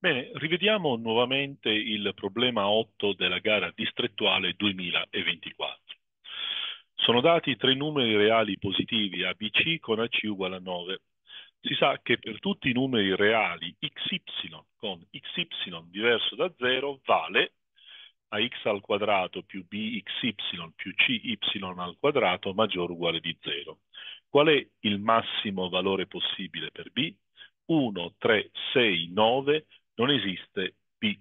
Bene, rivediamo nuovamente il problema 8 della gara distrettuale 2024. Sono dati tre numeri reali positivi ABC con AC uguale a 9. Si sa che per tutti i numeri reali XY con XY diverso da 0 vale ax al quadrato più bxy più cy al quadrato maggiore o uguale di 0. Qual è il massimo valore possibile per b? 1, 3, 6, 9 non esiste P.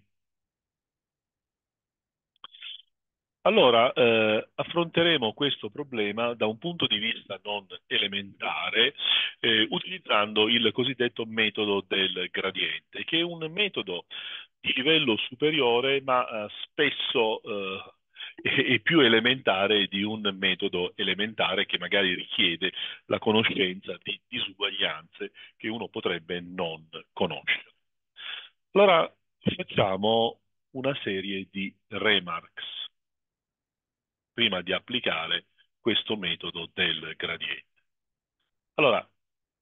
Allora, eh, affronteremo questo problema da un punto di vista non elementare eh, utilizzando il cosiddetto metodo del gradiente, che è un metodo di livello superiore ma eh, spesso eh, è più elementare di un metodo elementare che magari richiede la conoscenza di disuguaglianze che uno potrebbe non conoscere. Allora facciamo una serie di remarks prima di applicare questo metodo del gradiente. Allora,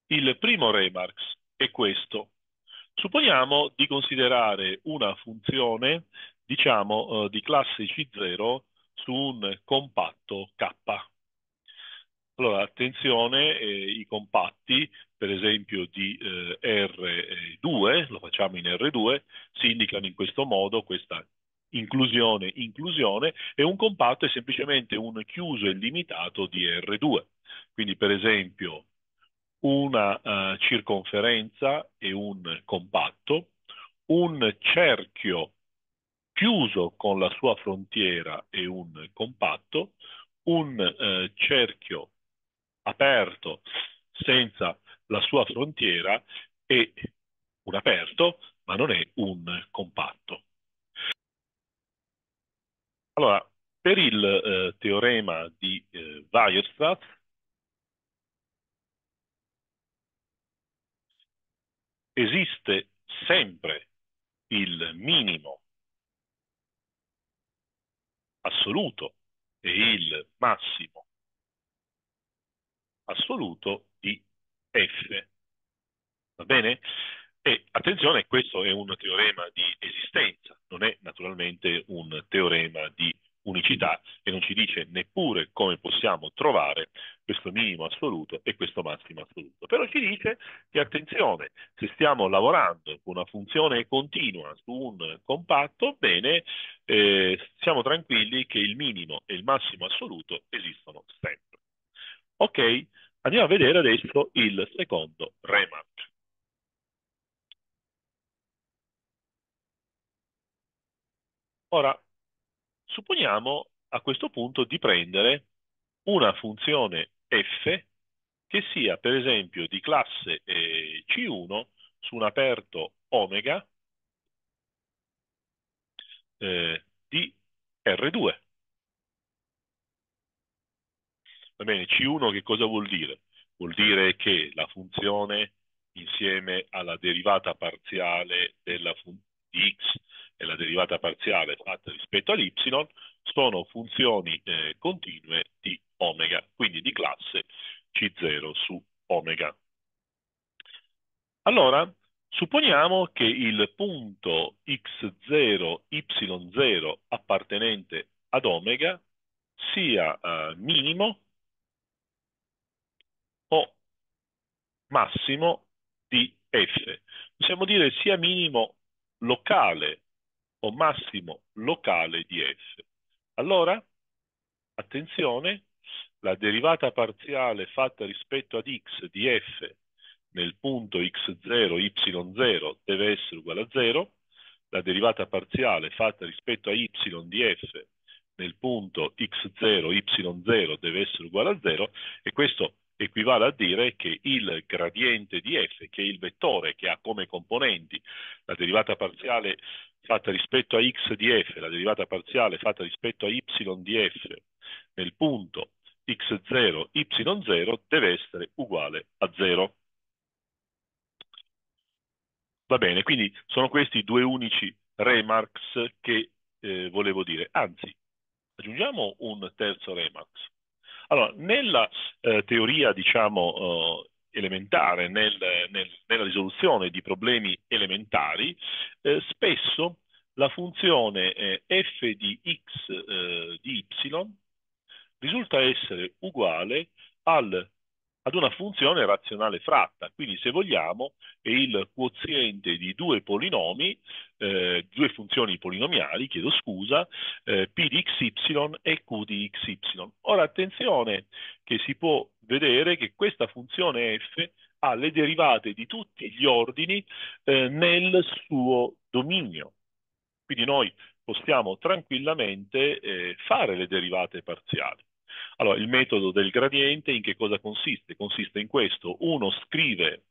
il primo remarks è questo. Supponiamo di considerare una funzione, diciamo, eh, di classe C0 su un compatto K. Allora, attenzione, eh, i compatti, per esempio di eh, R troviamo in R2 si indicano in questo modo questa inclusione, inclusione e un compatto è semplicemente un chiuso e limitato di R2. Quindi per esempio una uh, circonferenza e un compatto, un cerchio chiuso con la sua frontiera e un compatto, un uh, cerchio aperto senza la sua frontiera e un aperto, ma non è un compatto. Allora, per il eh, teorema di eh, Weierstrass, esiste sempre il minimo assoluto e il massimo assoluto di F. Va bene? E attenzione, questo è un teorema di esistenza, non è naturalmente un teorema di unicità e non ci dice neppure come possiamo trovare questo minimo assoluto e questo massimo assoluto. Però ci dice che attenzione, se stiamo lavorando con una funzione continua su un compatto, bene, eh, siamo tranquilli che il minimo e il massimo assoluto esistono sempre. Ok, andiamo a vedere adesso il secondo rematch. Ora, supponiamo a questo punto di prendere una funzione f che sia per esempio di classe eh, C1 su un aperto omega eh, di R2. Va bene, C1 che cosa vuol dire? Vuol dire che la funzione insieme alla derivata parziale della di x e la derivata parziale fatta rispetto all'y sono funzioni eh, continue di omega, quindi di classe C0 su omega. Allora, supponiamo che il punto x0, y0 appartenente ad omega sia eh, minimo o massimo di f. Possiamo dire sia minimo locale o massimo locale di S. Allora, attenzione, la derivata parziale fatta rispetto ad x di f nel punto x0, y0 deve essere uguale a 0, la derivata parziale fatta rispetto a y di f nel punto x0, y0 deve essere uguale a 0 e questo equivale a dire che il gradiente di f, che è il vettore che ha come componenti la derivata parziale fatta rispetto a x di f, la derivata parziale fatta rispetto a y di f nel punto x0, y0 deve essere uguale a 0. Va bene, quindi sono questi due unici remarks che eh, volevo dire. Anzi, aggiungiamo un terzo remarks. Allora, nella eh, teoria diciamo, eh, elementare nel, nel, nella risoluzione di problemi elementari, eh, spesso la funzione eh, f di x di y risulta essere uguale al, ad una funzione razionale fratta. Quindi se vogliamo è il quoziente di due polinomi, eh, due funzioni polinomiali, chiedo scusa, eh, p di xy e q di xy. Ora attenzione che si può vedere che questa funzione f ha le derivate di tutti gli ordini eh, nel suo dominio. Quindi noi possiamo tranquillamente eh, fare le derivate parziali. Allora, il metodo del gradiente in che cosa consiste? Consiste in questo. Uno scrive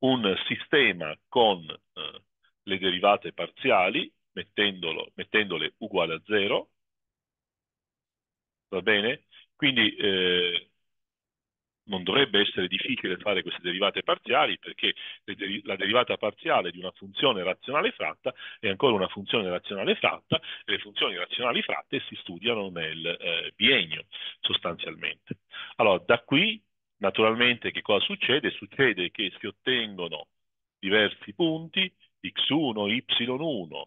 un sistema con eh, le derivate parziali, mettendole uguale a zero, va bene? Quindi eh, non dovrebbe essere difficile fare queste derivate parziali perché deri la derivata parziale di una funzione razionale fratta è ancora una funzione razionale fratta e le funzioni razionali fratte si studiano nel eh, biennio sostanzialmente. Allora, da qui Naturalmente che cosa succede? Succede che si ottengono diversi punti, x1, y1,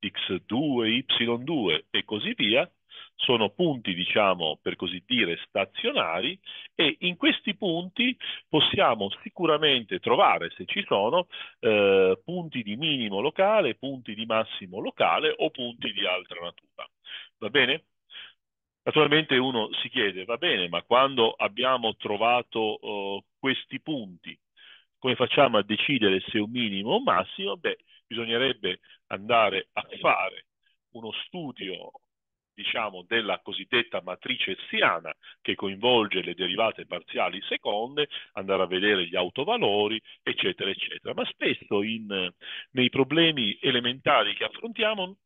x2, y2 e così via, sono punti, diciamo, per così dire, stazionari e in questi punti possiamo sicuramente trovare, se ci sono, eh, punti di minimo locale, punti di massimo locale o punti di altra natura. Va bene? Naturalmente uno si chiede, va bene, ma quando abbiamo trovato uh, questi punti, come facciamo a decidere se un minimo o un massimo? Beh, bisognerebbe andare a fare uno studio diciamo, della cosiddetta matrice siana che coinvolge le derivate parziali seconde, andare a vedere gli autovalori, eccetera, eccetera. Ma spesso in, nei problemi elementari che affrontiamo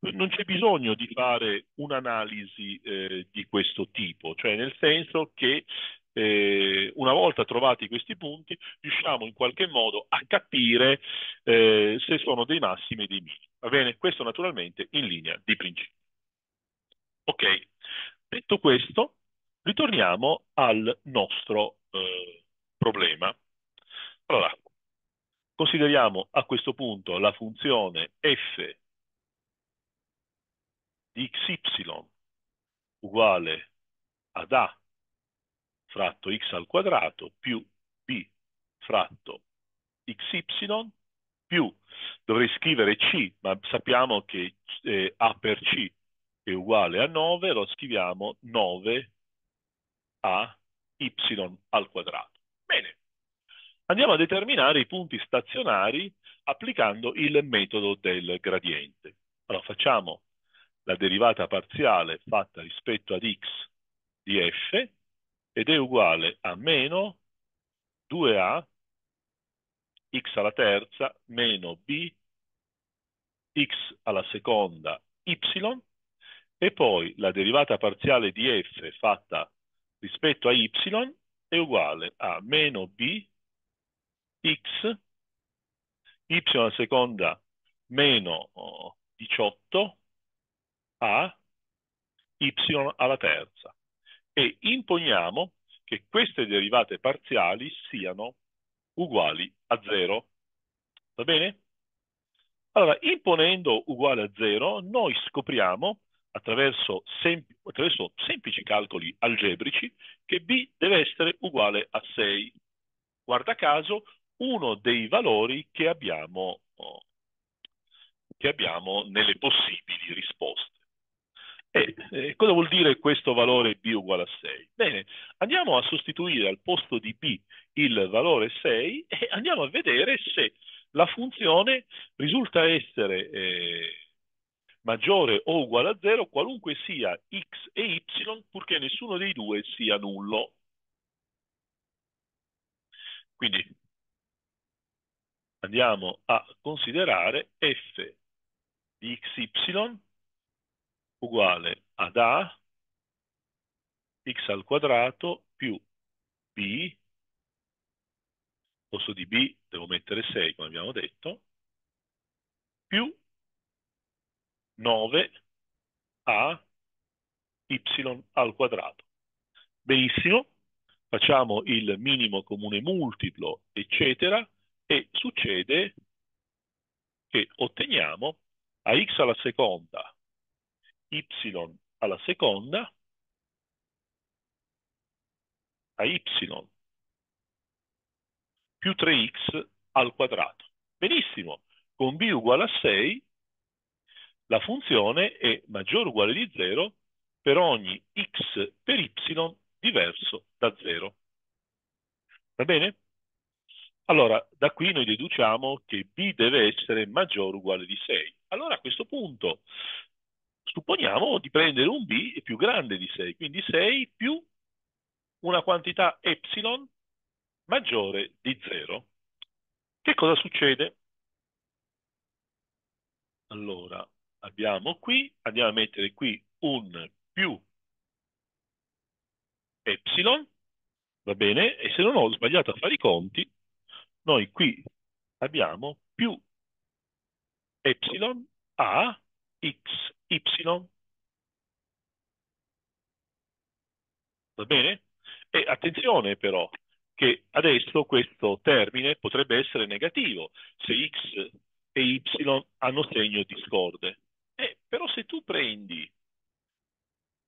non c'è bisogno di fare un'analisi eh, di questo tipo, cioè nel senso che eh, una volta trovati questi punti riusciamo in qualche modo a capire eh, se sono dei massimi e dei minimi. Va bene? Questo naturalmente in linea di principio. Ok, detto questo, ritorniamo al nostro eh, problema. Allora, consideriamo a questo punto la funzione f di xy uguale ad a fratto x al quadrato più b fratto xy più, dovrei scrivere c, ma sappiamo che eh, a per c è uguale a 9, lo scriviamo 9 a y al quadrato. Bene, andiamo a determinare i punti stazionari applicando il metodo del gradiente. Allora facciamo la derivata parziale fatta rispetto ad x di f ed è uguale a meno 2a x alla terza meno b x alla seconda y e poi la derivata parziale di f fatta rispetto a y è uguale a meno b x y alla seconda meno 18 a y alla terza e imponiamo che queste derivate parziali siano uguali a 0. Va bene? Allora, imponendo uguale a 0, noi scopriamo attraverso, sempl attraverso semplici calcoli algebrici che b deve essere uguale a 6. Guarda caso, uno dei valori che abbiamo, che abbiamo nelle possibili eh, cosa vuol dire questo valore b uguale a 6? Bene, andiamo a sostituire al posto di b il valore 6 e andiamo a vedere se la funzione risulta essere eh, maggiore o uguale a 0 qualunque sia x e y purché nessuno dei due sia nullo. Quindi andiamo a considerare f di xy uguale ad A x al quadrato più b, posto di b devo mettere 6 come abbiamo detto, più 9 a y al quadrato. Benissimo, facciamo il minimo comune multiplo, eccetera, e succede che otteniamo a x alla seconda y alla seconda a y più 3x al quadrato. Benissimo, con b uguale a 6 la funzione è maggiore o uguale di 0 per ogni x per y diverso da 0. Va bene? Allora, da qui noi deduciamo che b deve essere maggiore o uguale di 6. Allora a questo punto supponiamo di prendere un b più grande di 6, quindi 6 più una quantità epsilon maggiore di 0. Che cosa succede? Allora, abbiamo qui, andiamo a mettere qui un più epsilon, va bene? E se non ho sbagliato a fare i conti, noi qui abbiamo più epsilon a x, y, va bene? E attenzione però, che adesso questo termine potrebbe essere negativo se x e y hanno segno discorde. Eh, però se tu prendi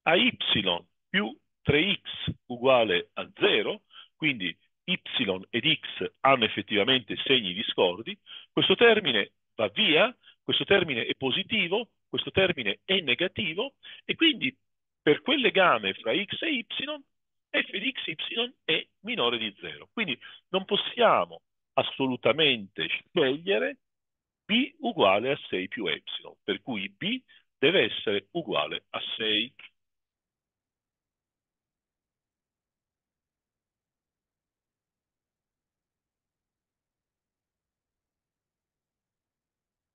ay più 3x uguale a 0, quindi y ed x hanno effettivamente segni discordi, questo termine va via, questo termine è positivo, questo termine è negativo e quindi per quel legame fra x e y f di xy è minore di 0. Quindi non possiamo assolutamente scegliere b uguale a 6 più y, per cui b deve essere uguale a 6.